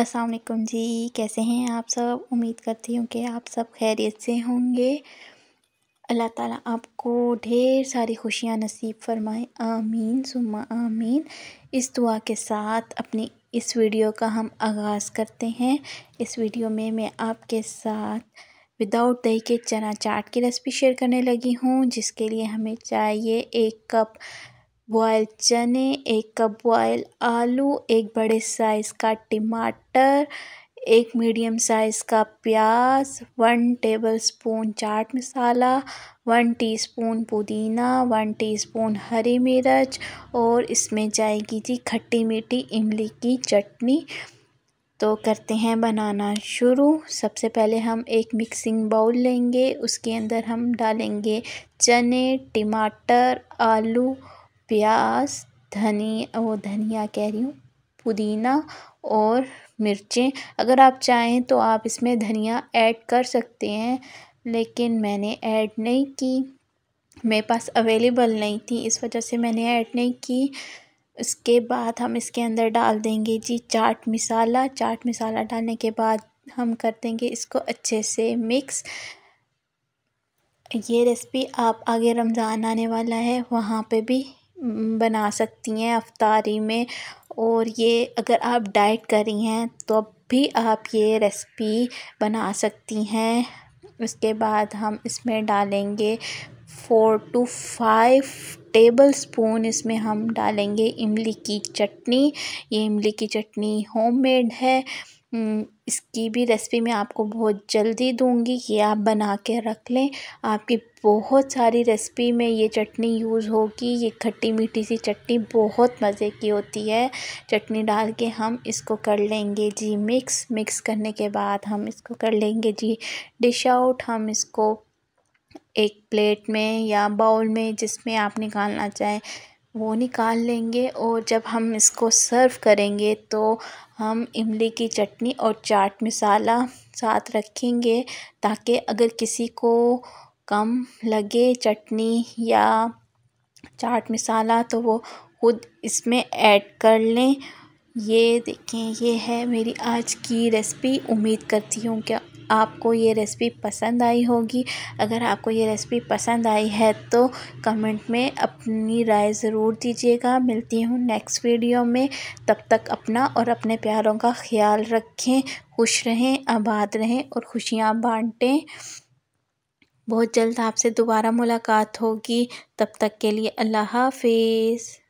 असलकुम जी कैसे हैं आप सब उम्मीद करती हूँ कि आप सब खैरियत से होंगे अल्लाह ताला आपको ढेर सारी खुशियाँ नसीब फरमाए आमीन सुमा आमीन इस दुआ के साथ अपनी इस वीडियो का हम आगाज़ करते हैं इस वीडियो में मैं आपके साथ विदाउट दही के चना चाट की रेसिपी शेयर करने लगी हूँ जिसके लिए हमें चाहिए एक कप बॉयल चने एक कप बॉयल आलू एक बड़े साइज़ का टमाटर एक मीडियम साइज़ का प्याज one tablespoon chaat masala one teaspoon पुदीना वन टीस्पून हरी मिर्च और इसमें जाएगी जी खट्टी मीठी इमली की चटनी तो करते हैं बनाना शुरू सबसे पहले हम एक मिक्सिंग बाउल लेंगे उसके अंदर हम डालेंगे चने टमाटर आलू प्याज़ धनी वो धनिया कह रही हूँ पुदीना और मिर्चें अगर आप चाहें तो आप इसमें धनिया ऐड कर सकते हैं लेकिन मैंने ऐड नहीं की मेरे पास अवेलेबल नहीं थी इस वजह से मैंने ऐड नहीं की उसके बाद हम इसके अंदर डाल देंगे जी चाट मसाला चाट मसाला डालने के बाद हम कर देंगे इसको अच्छे से मिक्स ये रेसिपी आप आगे रमज़ान आने वाला है वहाँ पे भी बना सकती हैं अफ़्तारी में और ये अगर आप डाइट कर रही हैं तब तो भी आप ये रेसिपी बना सकती हैं उसके बाद हम इसमें डालेंगे four to five tablespoon इसमें हम डालेंगे इमली की चटनी ये इमली की चटनी होममेड है हम्म, इसकी भी रेसिपी मैं आपको बहुत जल्दी दूंगी ये आप बना के रख लें आपकी बहुत सारी रेसिपी में ये चटनी यूज़ होगी ये खट्टी मीठी सी चटनी बहुत मज़े की होती है चटनी डाल के हम इसको कर लेंगे जी मिक्स मिक्स करने के बाद हम इसको कर लेंगे जी डिश आउट हम इसको एक प्लेट में या बाउल में जिसमें आप निकालना चाहें वो निकाल लेंगे और जब हम इसको सर्व करेंगे तो हम इमली की चटनी और चाट मसाला साथ रखेंगे ताकि अगर किसी को कम लगे चटनी या चाट मसाला तो वो खुद इसमें ऐड कर लें ये देखें ये है मेरी आज की रेसिपी उम्मीद करती हूँ क्या आपको ये रेसिपी पसंद आई होगी अगर आपको ये रेसिपी पसंद आई है तो कमेंट में अपनी राय ज़रूर दीजिएगा मिलती हूँ नेक्स्ट वीडियो में तब तक अपना और अपने प्यारों का ख्याल रखें खुश रहें आबाद रहें और खुशियाँ बांटें बहुत जल्द आपसे दोबारा मुलाकात होगी तब तक के लिए अल्लाह हाफिज़